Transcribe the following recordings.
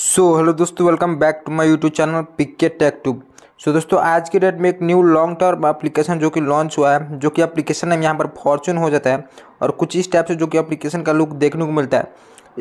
सो hello दोस्तों welcome back to my YouTube channel पिक्के tech tube so दोस्तों आज के डेट में एक न्यू लॉन्ग टर्म एप्लीकेशन जो कि लॉन्च हुआ है जो कि एप्लीकेशन नेम यहाँ पर फॉर्चून हो जाता है और कुछ इस टाइप से जो कि एप्लीकेशन का लुक देखने को मिलता है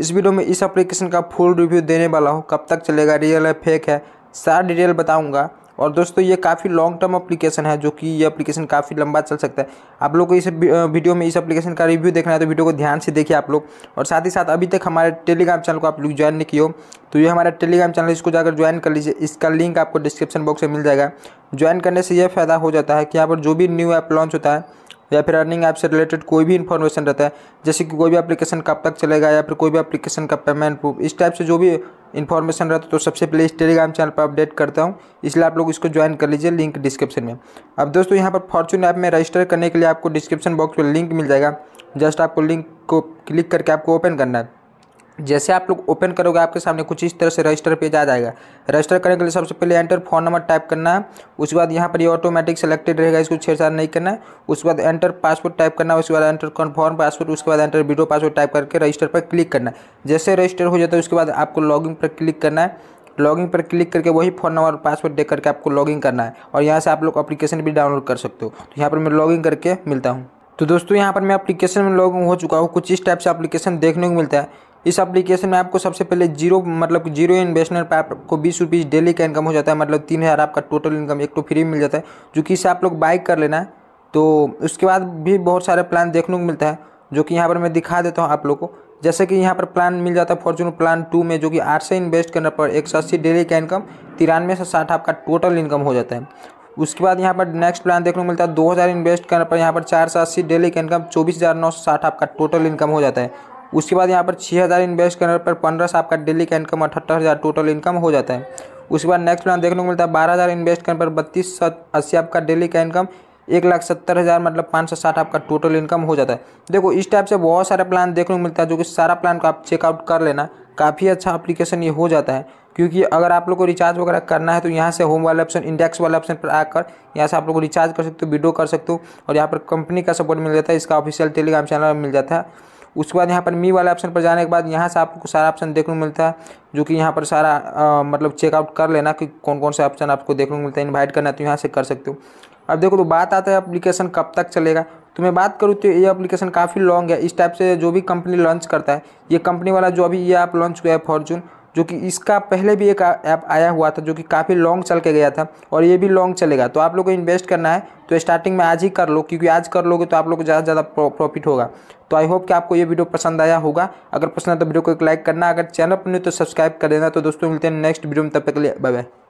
इस वीडियो में इस एप्लीकेशन का फुल रिव्यू देने वाला हूँ कब तक चलेगा रियल है फेक है सारा डिटेल बताऊँगा और दोस्तों ये काफ़ी लॉन्ग टर्म अप्लीकेशन है जो कि ये अप्लीकेशन काफ़ी लंबा चल सकता है आप लोग को इस वीडियो में इस अप्लीकेशन का रिव्यू देखना है तो वीडियो को ध्यान से देखिए आप लोग और साथ ही साथ अभी तक हमारे टेलीग्राम चैनल को आप लोग ज्वाइन नहीं किए हो तो ये हमारा टेलीग्राम चैनल इसको जाकर ज्वाइन कर लीजिए इसका लिंक आपको डिस्क्रिप्शन बॉक्स में मिल जाएगा ज्वाइन करने से यह फ़ायदा हो जाता है कि यहाँ पर जो भी न्यू ऐप लॉन्च होता है या फिर अर्निंग ऐप से रिलेटेड कोई भी इन्फॉर्मेशन रहता है जैसे कि कोई भी एप्लीकेशन कब तक चलेगा या फिर कोई भी एप्लीकेशन का पेमेंट प्रूफ इस टाइप से जो भी इन्फॉर्मेशन रहता है तो सबसे पहले इस टेलीग्राम चैनल पर अपडेट करता हूँ इसलिए आप लोग इसको ज्वाइन कर लीजिए लिंक डिस्क्रिप्शन में अब दोस्तों यहाँ पर फॉर्चून ऐप में रजिस्टर करने के लिए आपको डिस्क्रिप्शन बॉक्स में लिंक मिल जाएगा जस्ट आपको लिंक को क्लिक करके आपको ओपन करना है जैसे आप लोग ओपन करोगे आपके सामने कुछ इस तरह से रजिस्टर पेज आ जाएगा रजिस्टर करने के लिए सबसे पहले एंटर फोन नंबर टाइप करना है उसके बाद यहाँ पर ये ऑटोमेटिक सेलेक्टेड रहेगा इसको छेड़छाड़ नहीं करना है उसके बाद एंटर पासवर्ड टाइप करना है उसके बाद एंटर कन्फर्म पासवर्ड उसके बाद एंटर वीडियो पासवर्ड टाइप करके रजिस्टर पर क्लिक करना है जैसे रजिस्टर हो जाता है उसके बाद आपको लॉगिन पर क्लिक करना है लॉगिन पर क्लिक करके वही फ़ोन नंबर पासवर्ड देख करके आपको लॉगिन करना है और यहाँ से आप लोग अपलीकेशन भी डाउनलोड कर सकते हो तो यहाँ पर मैं लॉगिन करके मिलता हूँ तो दोस्तों यहाँ पर मैं अप्लीकेशन में लॉग हो चुका हूँ कुछ इस टाइप से अप्लीकेशन देखने को मिलता है इस एप्लीकेशन में आपको सबसे पहले जीरो मतलब जीरो इन्वेस्टमेंट पर आपको बीस रुपीज़ डेली का इनकम हो जाता है मतलब तीन हज़ार आपका टोटल इनकम एक तो फ्री मिल जाता है जो कि इसे आप लोग बाइक कर लेना है तो उसके बाद भी बहुत सारे प्लान देखने को मिलता है जो कि यहाँ पर मैं दिखा देता हूँ आप लोग को जैसे कि यहाँ पर प्लान मिल जाता है फॉर्चून प्लान टू में जो कि आठ से इन्वेस्ट करने पर एक सौ अस्सी डेली का इनकम तिरानवे से साठ आपका टोटल इनकम हो जाता है उसके बाद यहाँ पर नेक्स्ट प्लान देखने को मिलता है दो हज़ार इन्वेस्ट करने पर यहाँ पर चार सौ अस्सी डेली का इनकम चौबीस हज़ार नौ सौ साठ आपका टोटल इनकम हो जाता है उसके बाद यहाँ पर छः हज़ार इन्वेस्ट करने पर पंद्रह सौ आपका डेली का इनकम अठहत्तर हज़ार टोटल इनकम हो जाता है उसके बाद नेक्स्ट प्लान देखने को मिलता है बारह हज़ार इन्वेस्ट करने पर बत्तीस सौ अस्सी आपका डेली का इनकम एक लाख सत्तर हज़ार मतलब पाँच सौ साठ आपका टोटल इनकम हो जाता है देखो इस टाइप से बहुत सारे प्लान देखने को मिलता है जो कि सारा प्लान को आप चेकआउट कर लेना काफ़ी अच्छा एप्लीकेशन ये हो जाता है क्योंकि अगर आप लोग को रिचार्ज वगैरह करना है तो यहाँ से होम वाले ऑप्शन इंडेक्स वाले ऑप्शन पर आकर यहाँ से आप लोग को रिचार्ज कर सकते हो वीडियो कर सकते हो और यहाँ पर कंपनी का सपोर्ट मिल जाता है इसका ऑफिशियल टेलीग्राम चैनल मिल जाता है उसके बाद यहाँ पर मी वाले ऑप्शन पर जाने के बाद यहाँ से आपको सारा ऑप्शन देखने को मिलता है जो कि यहाँ पर सारा आ, मतलब चेकआउट कर लेना कि कौन कौन से ऑप्शन आपको देखने को मिलता है इन्वाइट करना तो यहाँ से कर सकते हो अब देखो तो बात आता है अप्लीकेशन कब तक चलेगा तो मैं बात करूँ तो ये अप्लीकेशन काफ़ी लॉन्ग है इस टाइप से जो भी कंपनी लॉन्च करता है ये कंपनी वाला जो अभी ये आप लॉन्च हुआ है फॉर्चून जो कि इसका पहले भी एक ऐप आया हुआ था जो कि काफ़ी लॉन्ग चल के गया था और ये भी लॉन्ग चलेगा तो आप लोग को इन्वेस्ट करना है तो स्टार्टिंग में आज ही कर लो क्योंकि आज कर लोगे तो आप लोग को ज़्यादा से ज़्यादा प्रॉफिट होगा तो आई होप कि आपको ये वीडियो पसंद आया होगा अगर पसंद आया तो वीडियो को एक लाइक करना अगर चैनल पर नहीं तो सब्सक्राइब कर देना तो दोस्तों मिलते हैं नेक्स्ट वीडियो में तब तक के लिए बाय बाय